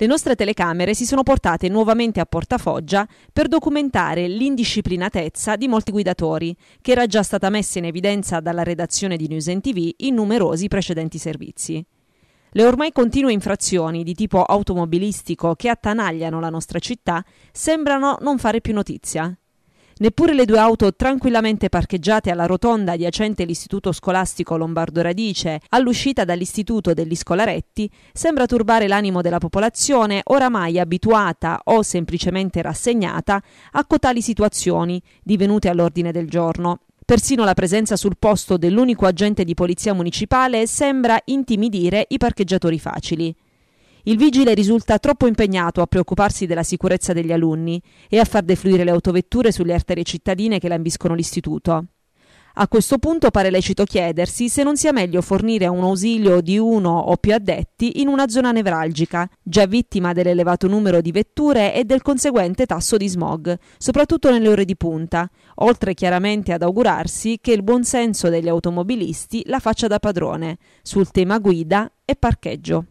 Le nostre telecamere si sono portate nuovamente a Portafoggia per documentare l'indisciplinatezza di molti guidatori, che era già stata messa in evidenza dalla redazione di News NTV in numerosi precedenti servizi. Le ormai continue infrazioni di tipo automobilistico che attanagliano la nostra città sembrano non fare più notizia. Neppure le due auto tranquillamente parcheggiate alla rotonda adiacente l'istituto scolastico Lombardo Radice, all'uscita dall'istituto degli scolaretti, sembra turbare l'animo della popolazione oramai abituata o semplicemente rassegnata a cotali situazioni divenute all'ordine del giorno. Persino la presenza sul posto dell'unico agente di polizia municipale sembra intimidire i parcheggiatori facili. Il vigile risulta troppo impegnato a preoccuparsi della sicurezza degli alunni e a far defluire le autovetture sulle arterie cittadine che lambiscono l'istituto. A questo punto pare lecito chiedersi se non sia meglio fornire un ausilio di uno o più addetti in una zona nevralgica, già vittima dell'elevato numero di vetture e del conseguente tasso di smog, soprattutto nelle ore di punta, oltre chiaramente ad augurarsi che il buonsenso degli automobilisti la faccia da padrone sul tema guida e parcheggio.